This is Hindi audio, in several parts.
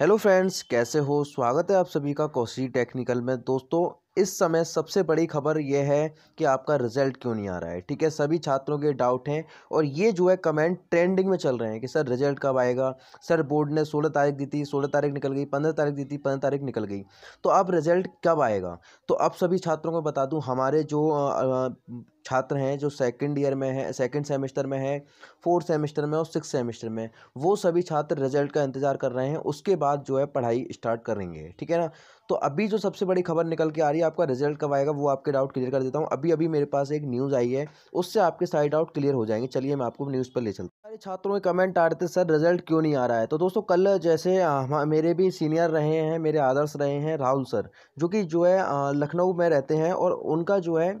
हेलो फ्रेंड्स कैसे हो स्वागत है आप सभी का कौशी टेक्निकल में दोस्तों इस समय सबसे बड़ी खबर यह है कि आपका रिजल्ट क्यों नहीं आ रहा है ठीक है सभी छात्रों के डाउट हैं और ये जो है कमेंट ट्रेंडिंग में चल रहे हैं कि सर रिजल्ट कब आएगा सर बोर्ड ने सोलह तारीख दी थी सोलह तारीख निकल गई पंद्रह तारीख दी थी पंद्रह तारीख निकल गई तो अब रिजल्ट कब आएगा तो अब सभी छात्रों को बता दूँ हमारे जो छात्र हैं जो सेकंड ईयर में हैं सेकंड सेमेस्टर में हैं फोर्थ सेमेस्टर में और सिक्स सेमेस्टर में वो सभी छात्र रिजल्ट का इंतज़ार कर रहे हैं उसके बाद जो है पढ़ाई स्टार्ट करेंगे ठीक है ना तो अभी जो सबसे बड़ी खबर निकल के आ रही है आपका रिजल्ट कब आएगा वो आपके डाउट क्लियर कर देता हूँ अभी अभी मेरे पास एक न्यूज़ आई है उससे आपके सारे डाउट क्लियर हो जाएंगे चलिए मैं आपको न्यूज़ पर ले चलता हूँ सारे छात्रों में कमेंट आ रहे थे सर रिजल्ट क्यों नहीं आ रहा है तो दोस्तों कल जैसे मेरे भी सीनियर रहे हैं मेरे आदर्श रहे हैं राहुल सर जो कि जो है लखनऊ में रहते हैं और उनका जो है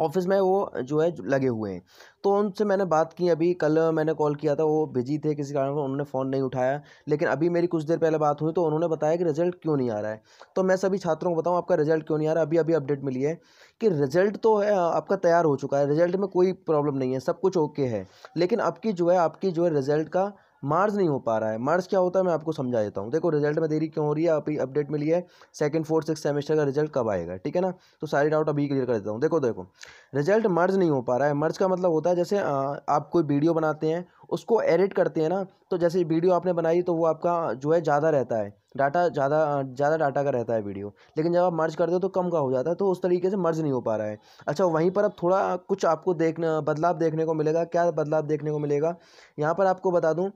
ऑफिस में वो जो है लगे हुए हैं तो उनसे मैंने बात की अभी कल मैंने कॉल किया था वो बिजी थे किसी कारण उन्होंने फ़ोन नहीं उठाया लेकिन अभी मेरी कुछ देर पहले बात हुई तो उन्होंने बताया कि रिजल्ट क्यों नहीं आ रहा है तो मैं सभी छात्रों को बताऊं आपका रिजल्ट क्यों नहीं आ रहा अभी अभी अपडेट मिली है कि रिजल्ट तो है आपका तैयार हो चुका है रिजल्ट में कोई प्रॉब्लम नहीं है सब कुछ ओके है लेकिन आपकी जो है आपकी जो है रिजल्ट का मार्ज नहीं हो पा रहा है मार्ज क्या होता है मैं आपको समझा देता हूँ देखो रिजल्ट में देरी क्यों हो रही है अभी अपडेट मिली है सेकंड फोर्थ सिक्स सेमेस्टर का रिजल्ट कब आएगा ठीक है ना तो सारी डाउट अभी क्लियर कर देता हूँ देखो देखो रिजल्ट मर्ज नहीं हो पा रहा है मर्ज का मतलब होता है जैसे आप कोई वीडियो बनाते हैं उसको एडिट करते हैं ना तो जैसे वीडियो आपने बनाई तो वो आपका जो है ज़्यादा रहता है डाटा ज़्यादा ज़्यादा डाटा का रहता है वीडियो लेकिन जब आप मर्ज करते हो तो कम का हो जाता है तो उस तरीके से मर्ज नहीं हो पा रहा है अच्छा वहीं पर अब थोड़ा कुछ आपको देखने बदलाव देखने को मिलेगा क्या बदलाव देखने को मिलेगा यहाँ पर आपको बता दूँ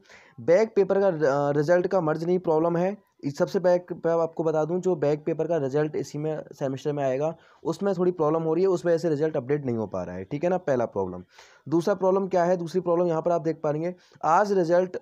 बैक पेपर का रिजल्ट का मर्ज नहीं प्रॉब्लम है सबसे बैक पे आपको बता दूं जो बैक पेपर का रिजल्ट इसी में सेमेस्टर में आएगा उसमें थोड़ी प्रॉब्लम हो रही है उस वजह से रिजल्ट अपडेट नहीं हो पा रहा है ठीक है ना पहला प्रॉब्लम दूसरा प्रॉब्लम क्या है दूसरी प्रॉब्लम यहाँ पर आप देख पा रही आज रिजल्ट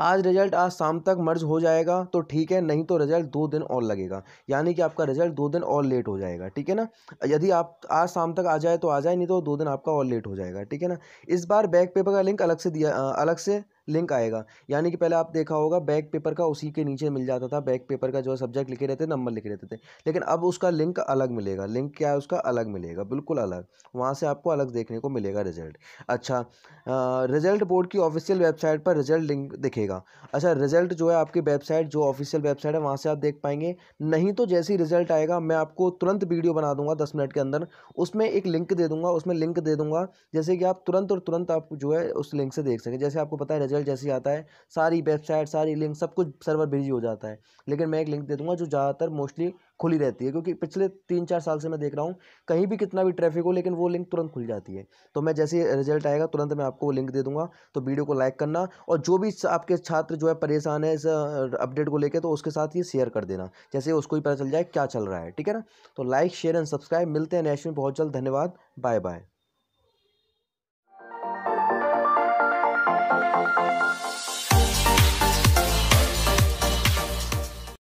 आज रिजल्ट आज शाम तक मर्ज हो जाएगा तो ठीक है नहीं तो रिजल्ट दो दिन और लगेगा यानी कि आपका रिजल्ट दो दिन और लेट हो जाएगा ठीक है ना यदि आप आज शाम तक आ जाए तो आ जाए नहीं तो दो दिन आपका और लेट हो जाएगा ठीक है ना इस बार बैक पेपर का लिंक अलग से दिया अलग से लिंक आएगा यानी कि पहले आप देखा होगा बैक पेपर का उसी के नीचे मिल जाता था बैक पेपर का जो है सब्जेक्ट लिखे रहते नंबर लिखे रहते थे लेकिन अब उसका लिंक अलग मिलेगा लिंक क्या है उसका अलग मिलेगा बिल्कुल अलग वहाँ से आपको अलग देखने को मिलेगा रिजल्ट अच्छा रिजल्ट बोर्ड की ऑफिशियल वेबसाइट पर रिजल्ट लिंक दिखेगा अच्छा रिजल्ट जो है आपकी वेबसाइट जो ऑफिशियल वेबसाइट है वहाँ से आप देख पाएंगे नहीं तो जैसे ही रिजल्ट आएगा मैं आपको तुरंत वीडियो बना दूंगा दस मिनट के अंदर उसमें एक लिंक दे दूंगा उसमें लिंक दे दूंगा जैसे कि आप तुरंत और तुरंत आप जो है उस लिंक से देख सकें जैसे आपको पता है रिजल्ट रिजल्ट जैसे आता है सारी वेबसाइट सारी लिंक सब कुछ सर्वर बिजी हो जाता है लेकिन मैं एक लिंक दे दूंगा जो ज़्यादातर मोस्टली खुली रहती है क्योंकि पिछले तीन चार साल से मैं देख रहा हूँ कहीं भी कितना भी ट्रैफिक हो लेकिन वो लिंक तुरंत खुल जाती है तो मैं जैसे रिजल्ट आएगा तुरंत मैं आपको वो लिंक दे दूंगा तो वीडियो को लाइक करना और जो भी आपके छात्र जो है परेशान है इस अपडेट को लेकर तो उसके साथ ये शेयर कर देना जैसे उसको ही पता चल जाए क्या चल रहा है ठीक है ना तो लाइक शेयर एंड सब्सक्राइब मिलते हैं नेक्स्ट में बहुत जल्द धन्यवाद बाय बाय